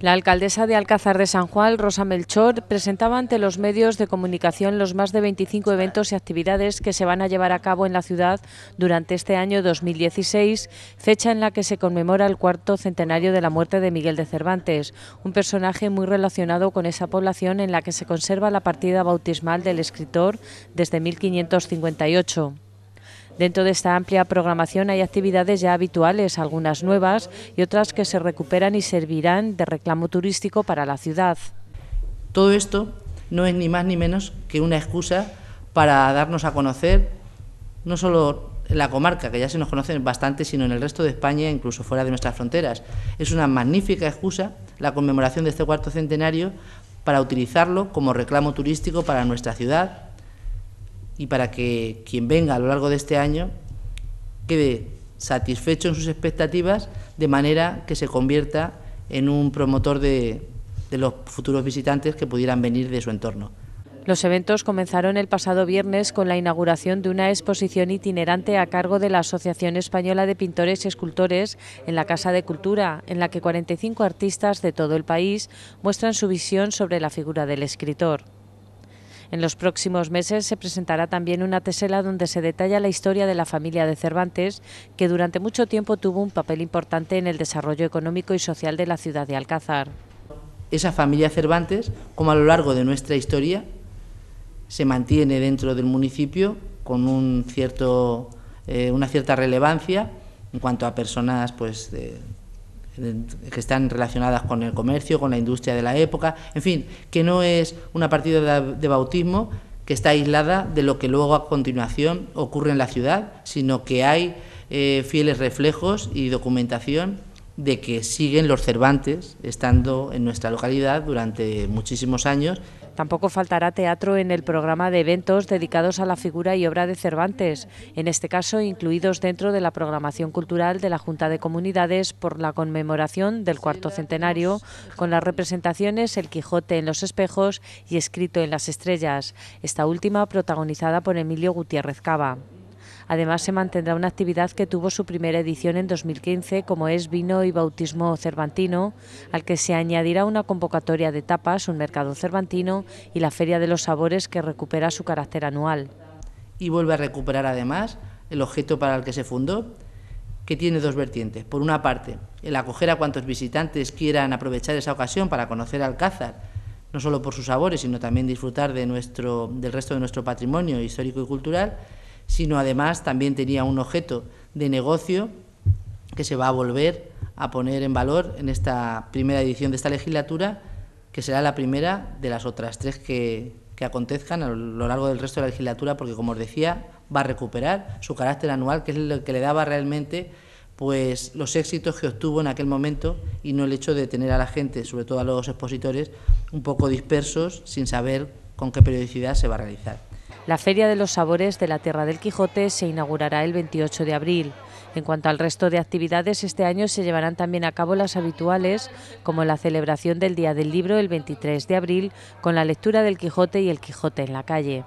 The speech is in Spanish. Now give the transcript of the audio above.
La alcaldesa de Alcázar de San Juan, Rosa Melchor, presentaba ante los medios de comunicación los más de 25 eventos y actividades que se van a llevar a cabo en la ciudad durante este año 2016, fecha en la que se conmemora el cuarto centenario de la muerte de Miguel de Cervantes, un personaje muy relacionado con esa población en la que se conserva la partida bautismal del escritor desde 1558. Dentro de esta amplia programación hay actividades ya habituales, algunas nuevas y otras que se recuperan y servirán de reclamo turístico para la ciudad. Todo esto no es ni más ni menos que una excusa para darnos a conocer, no solo en la comarca, que ya se nos conoce bastante, sino en el resto de España, incluso fuera de nuestras fronteras. Es una magnífica excusa la conmemoración de este cuarto centenario para utilizarlo como reclamo turístico para nuestra ciudad y para que quien venga a lo largo de este año quede satisfecho en sus expectativas de manera que se convierta en un promotor de, los futuros visitantes que pudieran venir de su entorno. Los eventos comenzaron el pasado viernes con la inauguración de una exposición itinerante a cargo de la Asociación Española de Pintores y Escultores en la Casa de Cultura, en la que 45 artistas de todo el país muestran su visión sobre la figura del escritor. En los próximos meses se presentará también una tesela donde se detalla la historia de la familia de Cervantes, que durante mucho tiempo tuvo un papel importante en el desarrollo económico y social de la ciudad de Alcázar. Esa familia Cervantes, como a lo largo de nuestra historia, se mantiene dentro del municipio con un cierto, eh, una cierta relevancia en cuanto a personas pues, de, eh, que están relacionadas con el comercio, con la industria de la época, en fin, que no es una partida de bautismo que está aislada de lo que luego a continuación ocurre en la ciudad, sino que hay eh, fieles reflejos y documentación de que siguen los Cervantes estando en nuestra localidad durante muchísimos años. Tampoco faltará teatro en el programa de eventos dedicados a la figura y obra de Cervantes, en este caso incluidos dentro de la programación cultural de la Junta de Comunidades por la conmemoración del cuarto centenario, con las representaciones El Quijote en los espejos y Escrito en las estrellas, esta última protagonizada por Emilio Gutiérrez Cava. Además, se mantendrá una actividad que tuvo su primera edición en 2015, como es Vino y Bautismo Cervantino, al que se añadirá una convocatoria de tapas, un mercado cervantino y la Feria de los Sabores, que recupera su carácter anual. Y vuelve a recuperar además el objeto para el que se fundó, que tiene dos vertientes. Por una parte, el acoger a cuantos visitantes quieran aprovechar esa ocasión para conocer Alcázar, no solo por sus sabores, sino también disfrutar del resto de nuestro patrimonio histórico y cultural sino además también tenía un objeto de negocio que se va a volver a poner en valor en esta primera edición de esta legislatura, que será la primera de las otras tres que, que acontezcan a lo largo del resto de la legislatura, porque como os decía, va a recuperar su carácter anual, que es lo que le daba realmente pues los éxitos que obtuvo en aquel momento y no el hecho de tener a la gente, sobre todo a los expositores, un poco dispersos sin saber con qué periodicidad se va a realizar. La Feria de los Sabores de la Tierra del Quijote se inaugurará el 28 de abril. En cuanto al resto de actividades, este año se llevarán también a cabo las habituales, como la celebración del Día del Libro el 23 de abril, con la lectura del Quijote y el Quijote en la calle.